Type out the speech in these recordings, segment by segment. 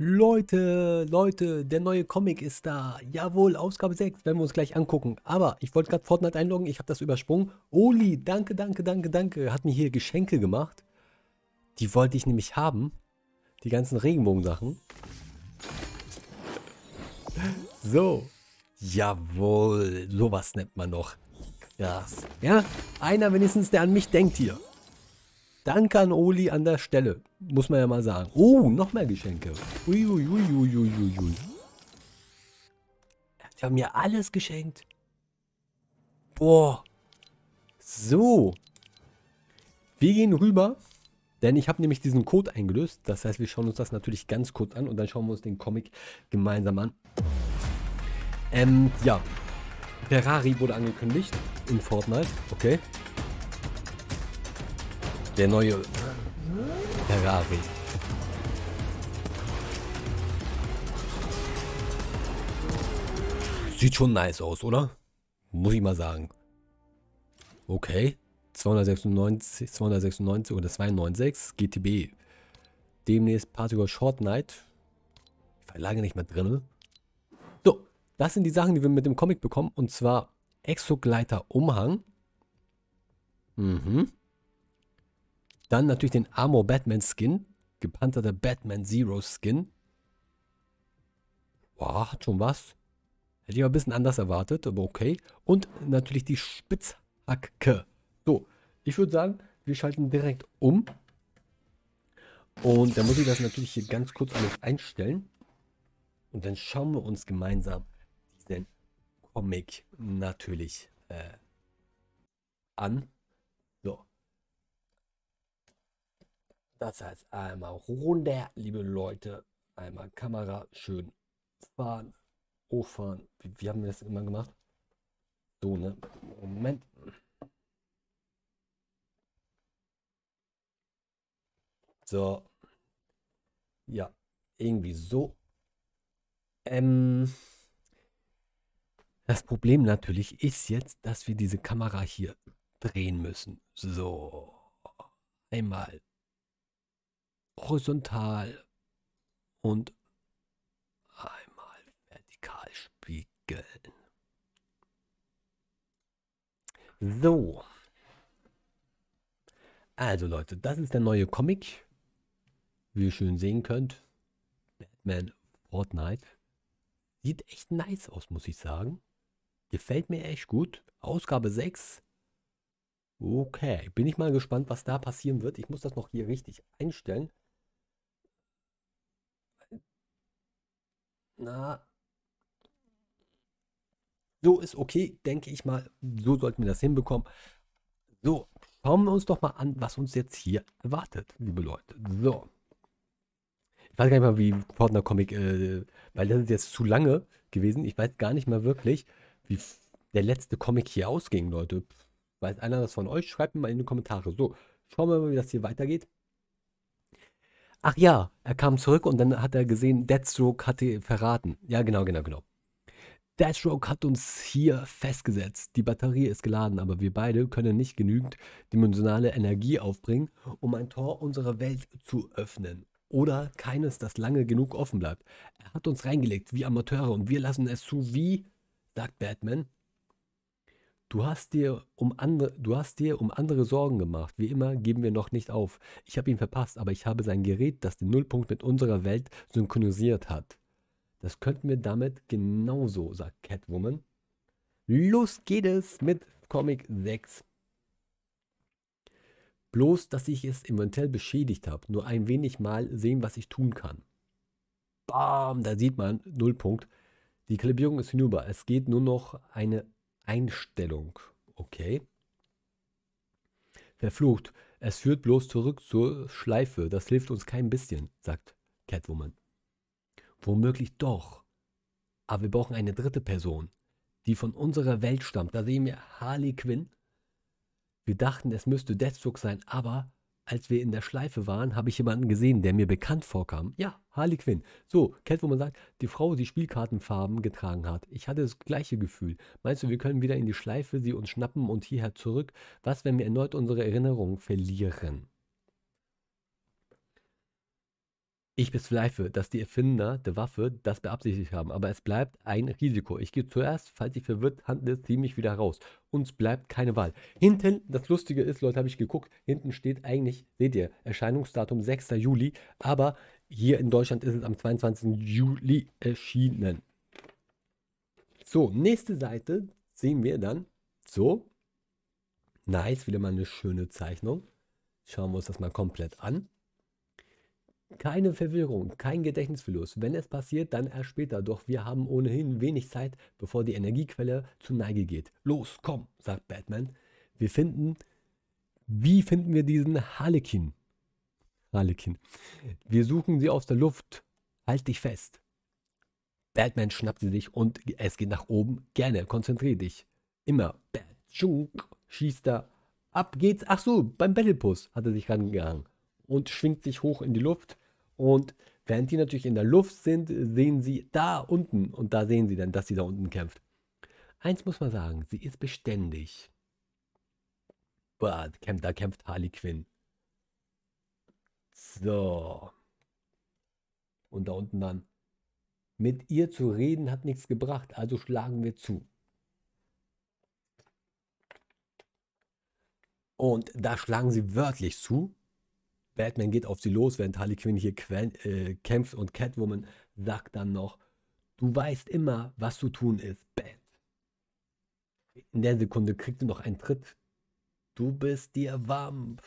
Leute, Leute, der neue Comic ist da. Jawohl, Ausgabe 6, werden wir uns gleich angucken. Aber ich wollte gerade Fortnite einloggen, ich habe das übersprungen. Oli, danke, danke, danke, danke, hat mir hier Geschenke gemacht. Die wollte ich nämlich haben. Die ganzen Regenbogensachen. So. Jawohl, sowas nennt man noch. Krass. Ja, einer wenigstens, der an mich denkt hier. Danke an Oli an der Stelle. Muss man ja mal sagen. Oh, noch mehr Geschenke. Uiuiuiuiuiui. Die haben mir alles geschenkt. Boah. So. Wir gehen rüber, denn ich habe nämlich diesen Code eingelöst. Das heißt, wir schauen uns das natürlich ganz kurz an und dann schauen wir uns den Comic gemeinsam an. Ähm, ja. Ferrari wurde angekündigt in Fortnite. Okay. Der neue Ferrari. Sieht schon nice aus, oder? Muss ich mal sagen. Okay. 296, 296 oder 296 GTB. Demnächst über Short Night. Ich war lange nicht mehr drin. So, das sind die Sachen, die wir mit dem Comic bekommen. Und zwar Exogleiter Umhang. Mhm. Dann natürlich den Armor Batman Skin. Gepanzerter Batman Zero Skin. Boah, hat schon was. Hätte ich aber ein bisschen anders erwartet, aber okay. Und natürlich die Spitzhacke. So, ich würde sagen, wir schalten direkt um. Und dann muss ich das natürlich hier ganz kurz alles einstellen. Und dann schauen wir uns gemeinsam diesen Comic natürlich äh, an. Das heißt einmal runter, liebe Leute. Einmal Kamera schön fahren, hochfahren. Wie, wie haben wir das immer gemacht? So, ne? Moment. So. Ja, irgendwie so. Ähm, das Problem natürlich ist jetzt, dass wir diese Kamera hier drehen müssen. So. Einmal horizontal und einmal vertikal spiegeln. So. Also Leute, das ist der neue Comic. Wie ihr schön sehen könnt. Batman Fortnite. Sieht echt nice aus, muss ich sagen. Gefällt mir echt gut. Ausgabe 6. Okay, bin ich mal gespannt, was da passieren wird. Ich muss das noch hier richtig einstellen. Na. So ist okay, denke ich mal. So sollten wir das hinbekommen. So, schauen wir uns doch mal an, was uns jetzt hier erwartet, liebe Leute. So. Ich weiß gar nicht mal, wie Fortnite Comic, äh, weil das ist jetzt zu lange gewesen. Ich weiß gar nicht mal wirklich, wie der letzte Comic hier ausging, Leute. Weiß einer das von euch? Schreibt mir mal in die Kommentare. So, schauen wir mal, wie das hier weitergeht. Ach ja, er kam zurück und dann hat er gesehen, Deathstroke hatte verraten. Ja, genau, genau, genau. Deathstroke hat uns hier festgesetzt. Die Batterie ist geladen, aber wir beide können nicht genügend dimensionale Energie aufbringen, um ein Tor unserer Welt zu öffnen. Oder keines, das lange genug offen bleibt. Er hat uns reingelegt wie Amateure und wir lassen es zu wie, sagt Batman, Du hast, dir um andere, du hast dir um andere Sorgen gemacht. Wie immer geben wir noch nicht auf. Ich habe ihn verpasst, aber ich habe sein Gerät, das den Nullpunkt mit unserer Welt synchronisiert hat. Das könnten wir damit genauso, sagt Catwoman. Los geht es mit Comic 6. Bloß, dass ich es eventuell beschädigt habe. Nur ein wenig mal sehen, was ich tun kann. Bam, da sieht man, Nullpunkt. Die Kalibrierung ist hinüber. Es geht nur noch eine Einstellung. Okay. Verflucht. Es führt bloß zurück zur Schleife. Das hilft uns kein bisschen, sagt Catwoman. Womöglich doch. Aber wir brauchen eine dritte Person, die von unserer Welt stammt. Da sehen wir Harley Quinn. Wir dachten, es müsste Deathstroke sein, aber als wir in der Schleife waren, habe ich jemanden gesehen, der mir bekannt vorkam. Ja, Harley Quinn. So, kennt, wo man sagt, die Frau, die Spielkartenfarben getragen hat. Ich hatte das gleiche Gefühl. Meinst du, wir können wieder in die Schleife sie uns schnappen und hierher zurück? Was, wenn wir erneut unsere Erinnerung verlieren? Ich bezweifle, dass die Erfinder der Waffe das beabsichtigt haben, aber es bleibt ein Risiko. Ich gehe zuerst, falls ich verwirrt handle, ziemlich wieder raus. Uns bleibt keine Wahl. Hinten, das Lustige ist, Leute, habe ich geguckt, hinten steht eigentlich, seht ihr, Erscheinungsdatum 6. Juli, aber hier in Deutschland ist es am 22. Juli erschienen. So, nächste Seite sehen wir dann. So, nice, wieder mal eine schöne Zeichnung. Schauen wir uns das mal komplett an. Keine Verwirrung, kein Gedächtnisverlust. Wenn es passiert, dann erst später. Doch wir haben ohnehin wenig Zeit, bevor die Energiequelle zu Neige geht. Los, komm, sagt Batman. Wir finden. Wie finden wir diesen Harlekin? Harlekin. Wir suchen sie aus der Luft. Halt dich fest. Batman schnappt sie sich und es geht nach oben. Gerne, konzentrier dich. Immer. Batschunk. Schießt er. Ab geht's. Ach so, beim Battlepuss hat er sich rangehangen und schwingt sich hoch in die Luft. Und während die natürlich in der Luft sind, sehen sie da unten. Und da sehen sie dann, dass sie da unten kämpft. Eins muss man sagen, sie ist beständig. Boah, da kämpft Harley Quinn. So. Und da unten dann. Mit ihr zu reden hat nichts gebracht, also schlagen wir zu. Und da schlagen sie wörtlich zu. Batman geht auf sie los, während Harley Quinn hier äh, kämpft und Catwoman sagt dann noch, du weißt immer, was zu tun ist, Bat. In der Sekunde kriegt sie noch einen Tritt. Du bist dir Wamp.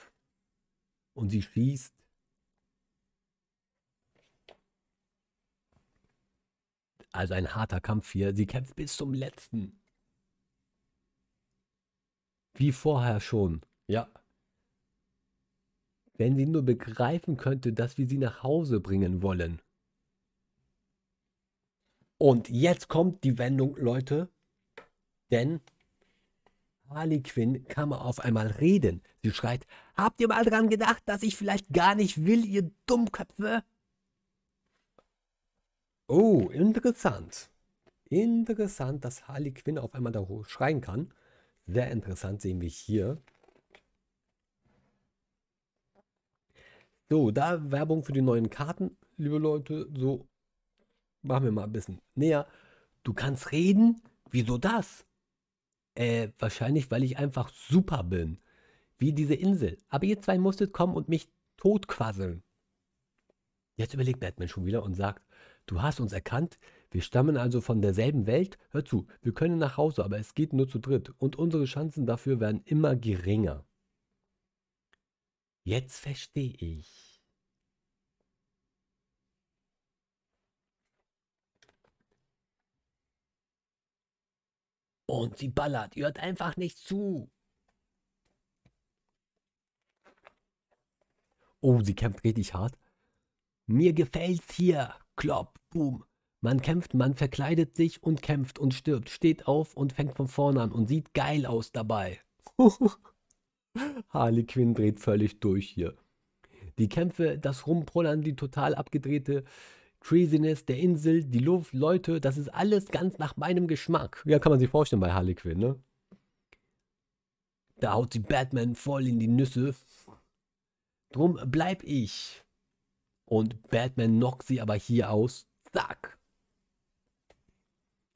Und sie schießt. Also ein harter Kampf hier. Sie kämpft bis zum letzten. Wie vorher schon. Ja, wenn sie nur begreifen könnte, dass wir sie nach Hause bringen wollen. Und jetzt kommt die Wendung, Leute. Denn Harley Quinn kann man auf einmal reden. Sie schreit, habt ihr mal daran gedacht, dass ich vielleicht gar nicht will, ihr Dummköpfe? Oh, interessant. Interessant, dass Harley Quinn auf einmal da schreien kann. Sehr interessant sehen wir hier, So, da Werbung für die neuen Karten, liebe Leute. So, machen wir mal ein bisschen näher. Du kannst reden. Wieso das? Äh, wahrscheinlich, weil ich einfach super bin. Wie diese Insel. Aber ihr zwei musstet kommen und mich totquasseln. Jetzt überlegt Batman schon wieder und sagt, du hast uns erkannt, wir stammen also von derselben Welt. Hör zu, wir können nach Hause, aber es geht nur zu dritt und unsere Chancen dafür werden immer geringer. Jetzt verstehe ich. Und sie ballert, hört einfach nicht zu. Oh, sie kämpft richtig hart. Mir gefällt's hier. Klopp, boom. Man kämpft, man verkleidet sich und kämpft und stirbt, steht auf und fängt von vorne an und sieht geil aus dabei. Harley Quinn dreht völlig durch hier. Die Kämpfe, das Rumprollern, die total abgedrehte Craziness der Insel, die Luft, Leute, das ist alles ganz nach meinem Geschmack. Ja, kann man sich vorstellen bei Harley Quinn, ne? Da haut sie Batman voll in die Nüsse. Drum bleib ich. Und Batman knockt sie aber hier aus. Zack.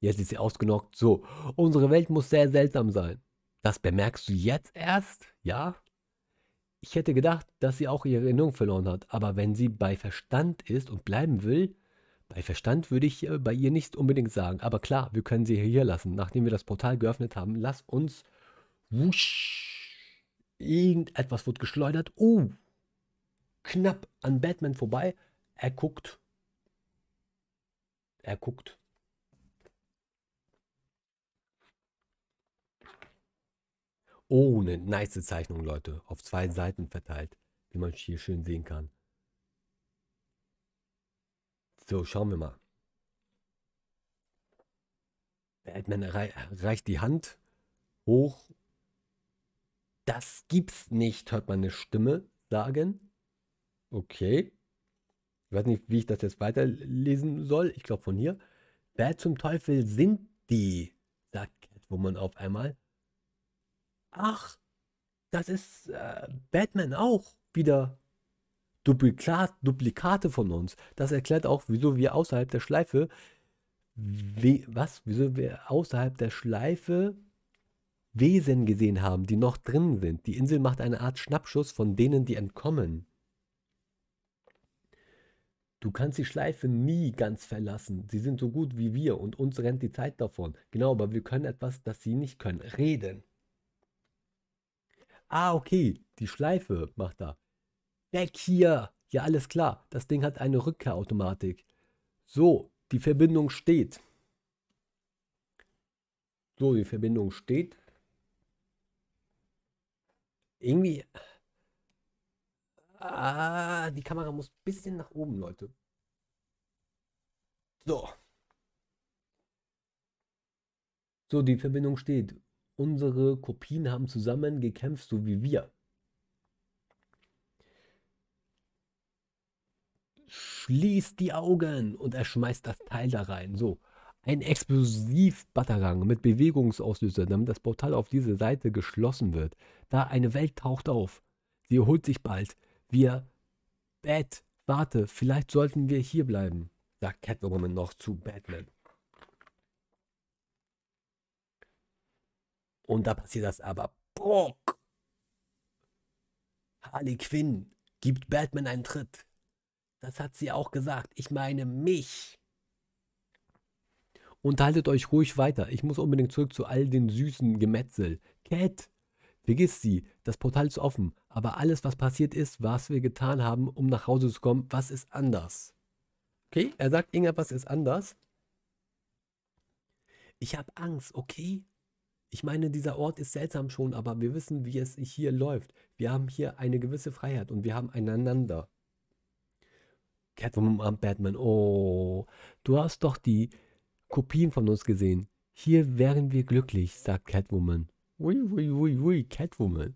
Jetzt ist sie ausgenockt. So, unsere Welt muss sehr seltsam sein. Das bemerkst du jetzt erst, ja? Ich hätte gedacht, dass sie auch ihre Erinnerung verloren hat, aber wenn sie bei Verstand ist und bleiben will, bei Verstand würde ich äh, bei ihr nicht unbedingt sagen. Aber klar, wir können sie hier lassen. Nachdem wir das Portal geöffnet haben, lass uns. Wusch, irgendetwas wird geschleudert. Uh, knapp an Batman vorbei. Er guckt. Er guckt. ohne nice Zeichnung, Leute. Auf zwei Seiten verteilt, wie man hier schön sehen kann. So, schauen wir mal. Batman rei reicht die Hand hoch. Das gibt's nicht, hört man eine Stimme sagen. Okay. Ich weiß nicht, wie ich das jetzt weiterlesen soll. Ich glaube von hier. Wer zum Teufel sind die? sagt Catwoman auf einmal ach, das ist äh, Batman auch wieder Duplikat, Duplikate von uns. Das erklärt auch, wieso wir außerhalb der Schleife, wie, was, wieso wir außerhalb der Schleife Wesen gesehen haben, die noch drin sind. Die Insel macht eine Art Schnappschuss von denen, die entkommen. Du kannst die Schleife nie ganz verlassen. Sie sind so gut wie wir und uns rennt die Zeit davon. Genau, aber wir können etwas, das sie nicht können. Reden. Ah, okay, die Schleife macht da. Weg hier! Ja, alles klar. Das Ding hat eine Rückkehrautomatik. So, die Verbindung steht. So, die Verbindung steht. Irgendwie. Ah, die Kamera muss ein bisschen nach oben, Leute. So. So, die Verbindung steht. Unsere Kopien haben zusammen gekämpft, so wie wir. Schließt die Augen und er schmeißt das Teil da rein. So, ein Explosivbattergang mit Bewegungsauslöser, damit das Portal auf diese Seite geschlossen wird. Da eine Welt taucht auf. Sie erholt sich bald. Wir. Bat, warte, vielleicht sollten wir hier bleiben, sagt Catwoman noch zu Batman. Und da passiert das aber. Bock. Harley Quinn gibt Batman einen Tritt. Das hat sie auch gesagt. Ich meine mich. Unterhaltet euch ruhig weiter. Ich muss unbedingt zurück zu all den süßen Gemetzel. Cat, vergiss sie. Das Portal ist offen. Aber alles, was passiert ist, was wir getan haben, um nach Hause zu kommen, was ist anders? Okay, er sagt, irgendwas ist anders. Ich habe Angst, okay? Ich meine, dieser Ort ist seltsam schon, aber wir wissen, wie es hier läuft. Wir haben hier eine gewisse Freiheit und wir haben einander. Catwoman und Batman. Oh, du hast doch die Kopien von uns gesehen. Hier wären wir glücklich, sagt Catwoman. Ui, ui, ui, ui, Catwoman.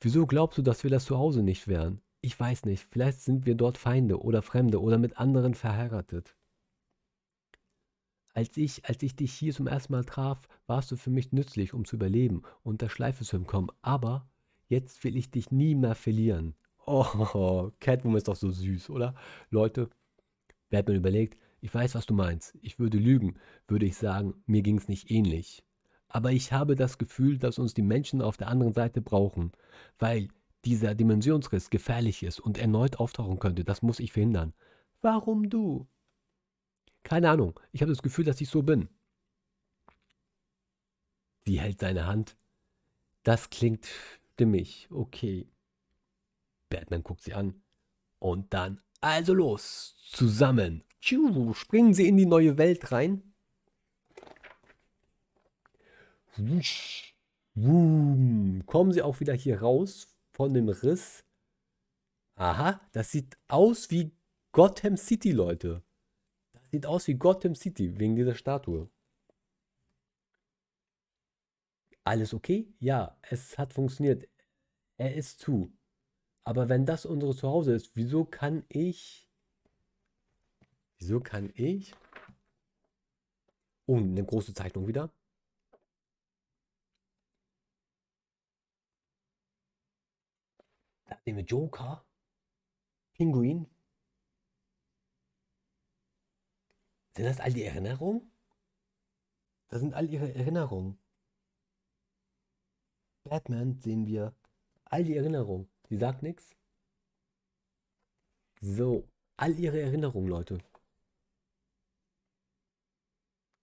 Wieso glaubst du, dass wir das zu Hause nicht wären? Ich weiß nicht, vielleicht sind wir dort Feinde oder Fremde oder mit anderen verheiratet. Als ich, als ich dich hier zum ersten Mal traf, warst du für mich nützlich, um zu überleben und der Schleife zu entkommen. Aber jetzt will ich dich nie mehr verlieren. Oh, Catwoman ist doch so süß, oder? Leute, wer hat mir überlegt, ich weiß, was du meinst. Ich würde lügen, würde ich sagen, mir ging es nicht ähnlich. Aber ich habe das Gefühl, dass uns die Menschen auf der anderen Seite brauchen, weil dieser Dimensionsriss gefährlich ist und erneut auftauchen könnte. Das muss ich verhindern. Warum du? Keine Ahnung. Ich habe das Gefühl, dass ich so bin. Sie hält seine Hand. Das klingt stimmig. Okay. Batman guckt sie an. Und dann, also los, zusammen. Tschu, springen sie in die neue Welt rein. Wusch, wum, kommen sie auch wieder hier raus von dem Riss. Aha, das sieht aus wie Gotham City, Leute. Sieht aus wie Gotham City wegen dieser Statue. Alles okay? Ja, es hat funktioniert. Er ist zu. Aber wenn das unsere Zuhause ist, wieso kann ich. Wieso kann ich. Oh, eine große Zeichnung wieder. Da sehen wir Joker, Pinguin, Sind das all die Erinnerungen? Das sind all ihre Erinnerungen. Batman sehen wir all die Erinnerungen. Sie sagt nichts. So, all ihre Erinnerungen, Leute.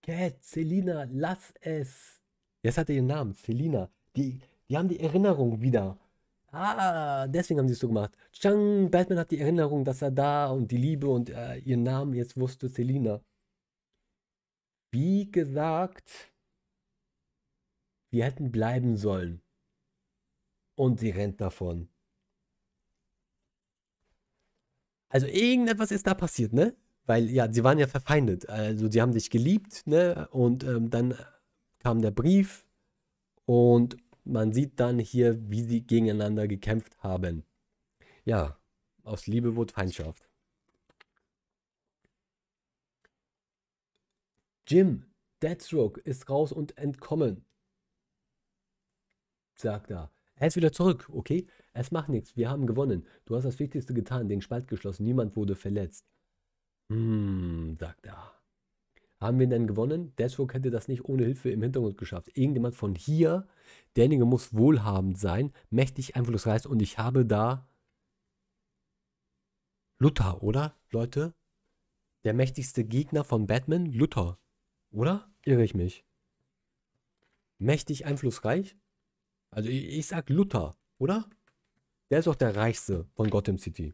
Cat, Selina, lass es. Jetzt hat er ihren Namen, Selina. Die, die haben die Erinnerung wieder. Ah, deswegen haben sie es so gemacht. Chang, Batman hat die Erinnerung, dass er da und die Liebe und äh, ihren Namen jetzt wusste, Selina wie gesagt, wir hätten bleiben sollen. Und sie rennt davon. Also irgendetwas ist da passiert, ne? Weil ja, sie waren ja verfeindet. Also sie haben sich geliebt, ne? Und ähm, dann kam der Brief und man sieht dann hier, wie sie gegeneinander gekämpft haben. Ja, aus Liebe wurde Feindschaft. Jim, Deathstroke ist raus und entkommen. Sagt er. Er ist wieder zurück, okay? Es macht nichts, wir haben gewonnen. Du hast das Wichtigste getan, den Spalt geschlossen, niemand wurde verletzt. Hm, sagt er. Haben wir denn gewonnen? Deathstroke hätte das nicht ohne Hilfe im Hintergrund geschafft. Irgendjemand von hier, derjenige muss wohlhabend sein, mächtig, einflussreich und ich habe da Luther, oder? Leute? Der mächtigste Gegner von Batman? Luther. Oder? Irre ich mich? Mächtig, einflussreich? Also ich, ich sag Luther, oder? Der ist doch der reichste von Gotham City.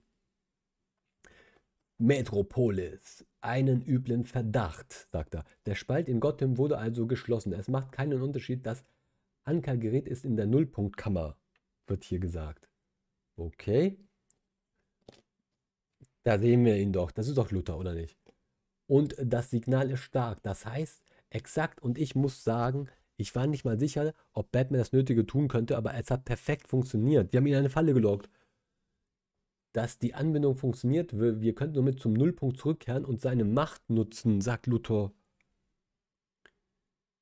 Metropolis, einen üblen Verdacht, sagt er. Der Spalt in Gotham wurde also geschlossen. Es macht keinen Unterschied, das Ankergerät ist in der Nullpunktkammer, wird hier gesagt. Okay. Da sehen wir ihn doch. Das ist doch Luther, oder nicht? und das Signal ist stark. Das heißt, exakt und ich muss sagen, ich war nicht mal sicher, ob Batman das Nötige tun könnte, aber es hat perfekt funktioniert. Wir haben ihn in eine Falle gelockt. Dass die Anbindung funktioniert, wir, wir könnten somit zum Nullpunkt zurückkehren und seine Macht nutzen, sagt Luthor.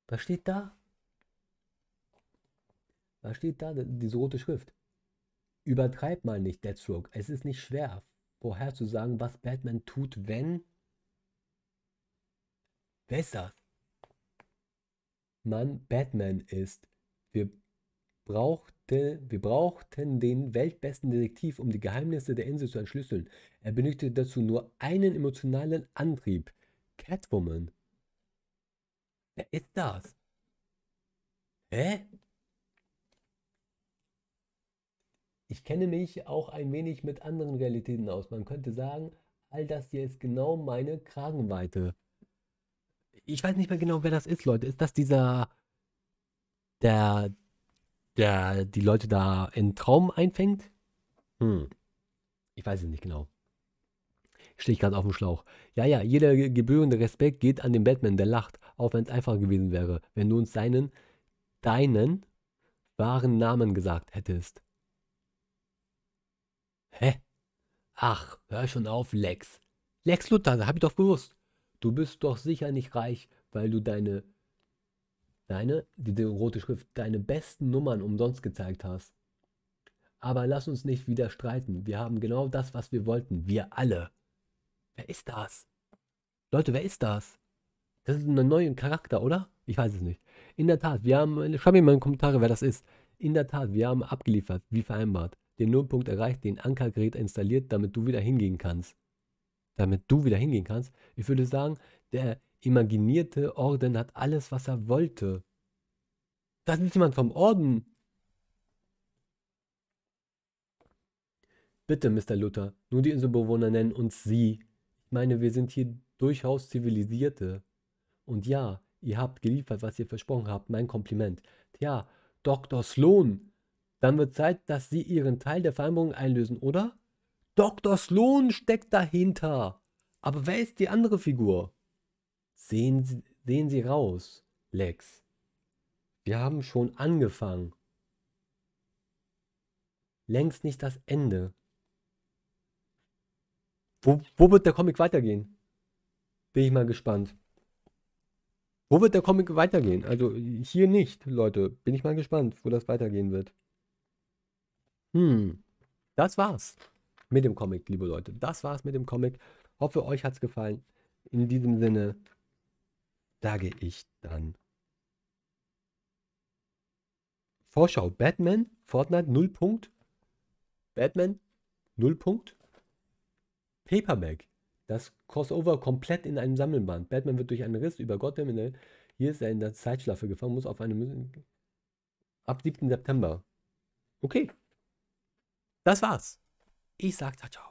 Was steht da? Was steht da? Diese rote Schrift. Übertreib mal nicht, Deathstroke. Es ist nicht schwer, vorherzusagen, was Batman tut, wenn Wer ist das? Mann, Batman ist. Wir brauchte, wir brauchten den weltbesten Detektiv, um die Geheimnisse der Insel zu entschlüsseln. Er benötigte dazu nur einen emotionalen Antrieb. Catwoman. Wer ist das? Hä? Ich kenne mich auch ein wenig mit anderen Realitäten aus. Man könnte sagen, all das hier ist genau meine Kragenweite. Ich weiß nicht mehr genau, wer das ist, Leute. Ist das dieser, der, der die Leute da in Traum einfängt? Hm. Ich weiß es nicht genau. Stehe ich gerade auf dem Schlauch. Ja, ja, jeder gebührende Respekt geht an den Batman, der lacht, auch wenn es einfach gewesen wäre, wenn du uns seinen, deinen wahren Namen gesagt hättest. Hä? Ach, hör schon auf, Lex. Lex Luthor, hab ich doch gewusst. Du bist doch sicher nicht reich, weil du deine, deine, die rote Schrift, deine besten Nummern umsonst gezeigt hast. Aber lass uns nicht wieder streiten. Wir haben genau das, was wir wollten. Wir alle. Wer ist das? Leute, wer ist das? Das ist ein neuer Charakter, oder? Ich weiß es nicht. In der Tat, wir haben, schreib mir mal in die Kommentare, wer das ist. In der Tat, wir haben abgeliefert, wie vereinbart. Den Nullpunkt erreicht, den Ankergerät installiert, damit du wieder hingehen kannst damit du wieder hingehen kannst. Ich würde sagen, der imaginierte Orden hat alles, was er wollte. Das ist jemand vom Orden. Bitte, Mr. Luther, nur die Inselbewohner nennen uns Sie. Ich meine, wir sind hier durchaus Zivilisierte. Und ja, ihr habt geliefert, was ihr versprochen habt. Mein Kompliment. Tja, Dr. Sloan, dann wird Zeit, dass Sie Ihren Teil der Vereinbarung einlösen, oder? Dr. Sloan steckt dahinter. Aber wer ist die andere Figur? Sehen Sie, sehen Sie raus, Lex. Wir haben schon angefangen. Längst nicht das Ende. Wo, wo wird der Comic weitergehen? Bin ich mal gespannt. Wo wird der Comic weitergehen? Also hier nicht, Leute. Bin ich mal gespannt, wo das weitergehen wird. Hm, das war's mit dem Comic, liebe Leute. Das war's mit dem Comic. Hoffe, euch hat's gefallen. In diesem Sinne sage ich dann Vorschau. Batman, Fortnite 0 Punkt. Batman 0 Punkt. Paperback. Das Crossover komplett in einem Sammelband. Batman wird durch einen Riss über Gotham in der, hier ist er in der Zeitschlafe gefahren, muss auf eine ab 7. September. Okay. Das war's. Ich sag ciao, ciao.